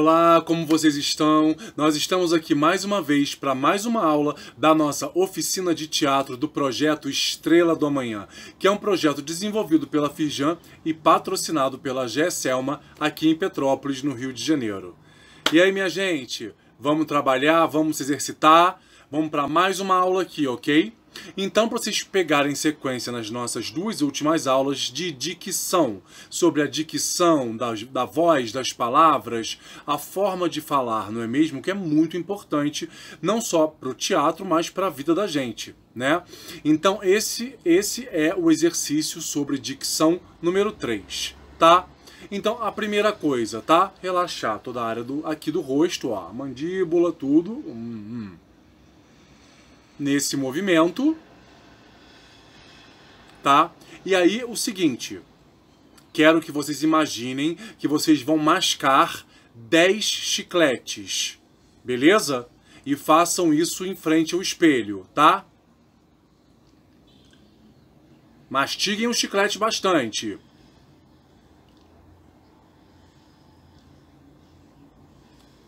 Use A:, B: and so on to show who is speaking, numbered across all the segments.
A: Olá, como vocês estão? Nós estamos aqui mais uma vez para mais uma aula da nossa oficina de teatro do projeto Estrela do Amanhã, que é um projeto desenvolvido pela Firjan e patrocinado pela GESELMA aqui em Petrópolis, no Rio de Janeiro. E aí, minha gente, vamos trabalhar, vamos se exercitar, vamos para mais uma aula aqui, ok? Então, para vocês pegarem sequência nas nossas duas últimas aulas de dicção, sobre a dicção da, da voz, das palavras, a forma de falar, não é mesmo? Que é muito importante, não só para o teatro, mas para a vida da gente. Né? Então, esse, esse é o exercício sobre dicção número 3, tá? Então, a primeira coisa, tá? Relaxar toda a área do, aqui do rosto, ó, mandíbula, tudo. Hum, hum nesse movimento, tá? E aí o seguinte, quero que vocês imaginem que vocês vão mascar 10 chicletes, beleza? E façam isso em frente ao espelho, tá? Mastiguem o chiclete bastante.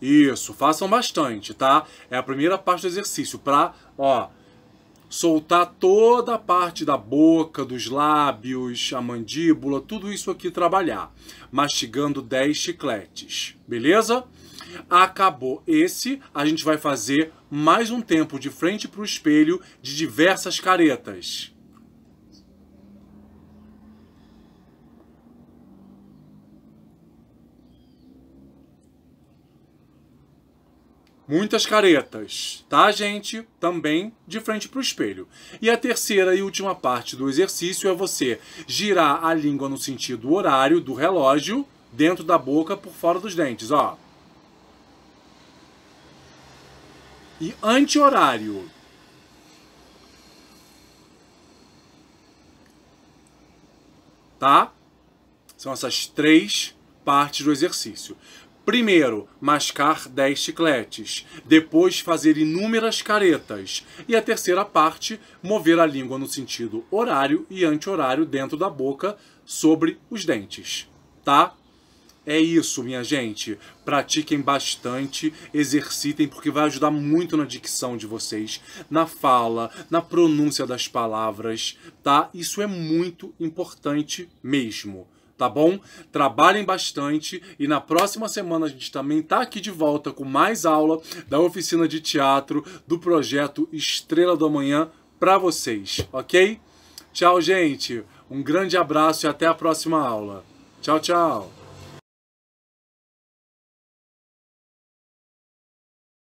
A: Isso, façam bastante, tá? É a primeira parte do exercício, pra, ó, soltar toda a parte da boca, dos lábios, a mandíbula, tudo isso aqui trabalhar, mastigando 10 chicletes, beleza? Acabou esse, a gente vai fazer mais um tempo de frente para o espelho de diversas caretas. Muitas caretas, tá, gente? Também de frente para o espelho. E a terceira e última parte do exercício é você girar a língua no sentido horário do relógio, dentro da boca, por fora dos dentes, ó. E anti-horário. Tá? São essas três partes do exercício. Primeiro, mascar 10 chicletes, depois fazer inúmeras caretas, e a terceira parte, mover a língua no sentido horário e anti-horário dentro da boca sobre os dentes, tá? É isso, minha gente. Pratiquem bastante, exercitem, porque vai ajudar muito na dicção de vocês, na fala, na pronúncia das palavras, tá? Isso é muito importante mesmo tá bom? Trabalhem bastante e na próxima semana a gente também tá aqui de volta com mais aula da oficina de teatro do projeto Estrela do Amanhã para vocês, ok? Tchau, gente. Um grande abraço e até a próxima aula. Tchau, tchau.